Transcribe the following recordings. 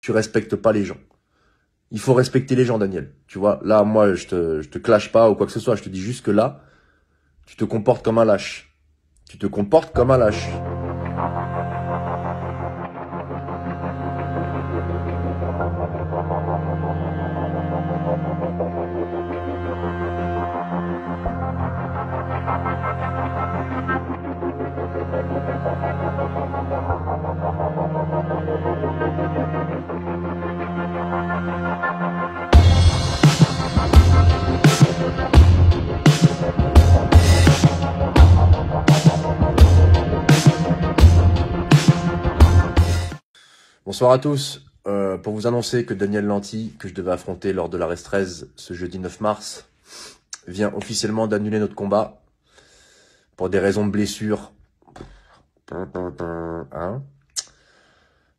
tu respectes pas les gens. Il faut respecter les gens, Daniel. Tu vois, là, moi, je te, je te clash pas ou quoi que ce soit. Je te dis juste que là, tu te comportes comme un lâche. Tu te comportes comme un lâche. Bonsoir à tous. Euh, pour vous annoncer que Daniel Lanty, que je devais affronter lors de la 13 ce jeudi 9 mars, vient officiellement d'annuler notre combat pour des raisons de blessure. Hein.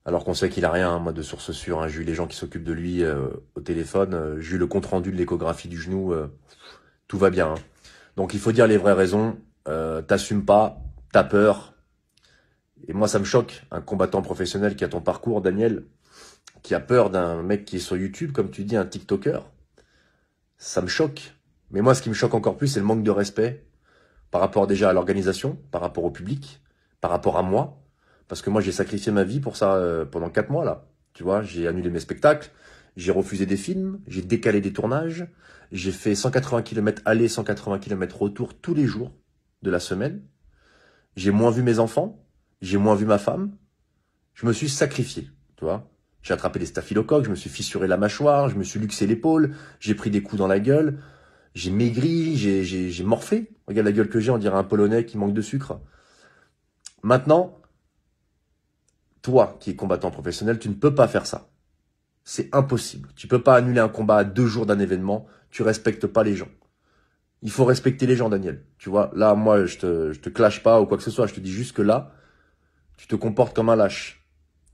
Alors qu'on sait qu'il a rien, hein, moi, de source sûre. Hein. J'ai eu les gens qui s'occupent de lui euh, au téléphone. J'ai eu le compte-rendu de l'échographie du genou. Euh, tout va bien. Donc il faut dire les vraies raisons. T'assumes pas, t'as peur, et moi, ça me choque, un combattant professionnel qui a ton parcours, Daniel, qui a peur d'un mec qui est sur YouTube, comme tu dis, un TikToker. Ça me choque. Mais moi, ce qui me choque encore plus, c'est le manque de respect par rapport déjà à l'organisation, par rapport au public, par rapport à moi. Parce que moi, j'ai sacrifié ma vie pour ça euh, pendant quatre mois, là. Tu vois, j'ai annulé mes spectacles, j'ai refusé des films, j'ai décalé des tournages, j'ai fait 180 km aller, 180 km retour tous les jours de la semaine. J'ai moins vu mes enfants, j'ai moins vu ma femme, je me suis sacrifié, tu vois. J'ai attrapé des staphylocoques, je me suis fissuré la mâchoire, je me suis luxé l'épaule, j'ai pris des coups dans la gueule, j'ai maigri, j'ai morphé. Regarde la gueule que j'ai, on dirait un Polonais qui manque de sucre. Maintenant, toi qui es combattant professionnel, tu ne peux pas faire ça. C'est impossible. Tu peux pas annuler un combat à deux jours d'un événement. Tu respectes pas les gens. Il faut respecter les gens, Daniel. Tu vois, là, moi, je te, je te clash pas ou quoi que ce soit. Je te dis juste que là, tu te comportes comme un lâche.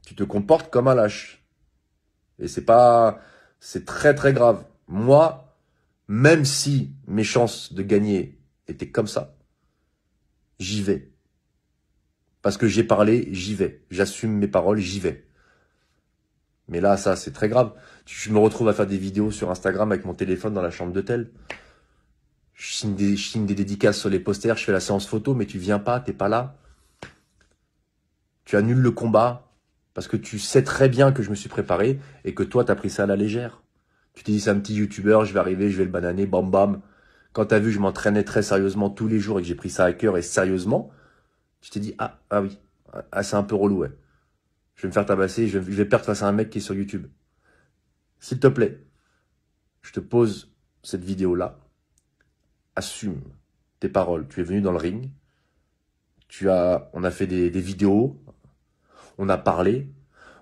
Tu te comportes comme un lâche. Et c'est pas, c'est très très grave. Moi, même si mes chances de gagner étaient comme ça, j'y vais. Parce que j'ai parlé, j'y vais. J'assume mes paroles, j'y vais. Mais là, ça, c'est très grave. Je me retrouve à faire des vidéos sur Instagram avec mon téléphone dans la chambre d'hôtel. Je signe, des, je signe des dédicaces sur les posters, je fais la séance photo, mais tu viens pas, t'es pas là tu annules le combat parce que tu sais très bien que je me suis préparé et que toi, tu as pris ça à la légère. Tu t'es dit, c'est un petit youtubeur, je vais arriver, je vais le bananer, bam bam. Quand tu as vu, je m'entraînais très sérieusement tous les jours et que j'ai pris ça à cœur et sérieusement, tu t'es dit, ah, ah oui, ah, c'est un peu relou, ouais. Je vais me faire tabasser, je vais perdre face à un mec qui est sur YouTube. S'il te plaît, je te pose cette vidéo-là. Assume tes paroles. Tu es venu dans le ring. Tu as, on a fait des, des vidéos on a parlé.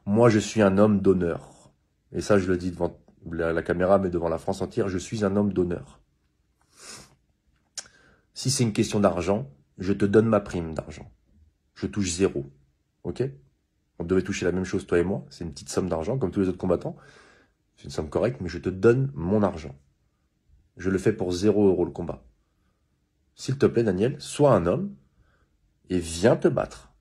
Moi, je suis un homme d'honneur. Et ça, je le dis devant la, caméra, mais devant la France entière, je suis un homme d'honneur. Si c'est une question d'argent, je te donne ma prime d'argent. Je touche zéro. Ok On devait toucher la même chose, toi et moi. C'est une petite somme d'argent, comme tous les autres combattants. C'est une somme correcte, mais je te donne mon argent. Je le fais pour zéro euro le combat. S'il te plaît, Daniel, sois un homme et viens te battre.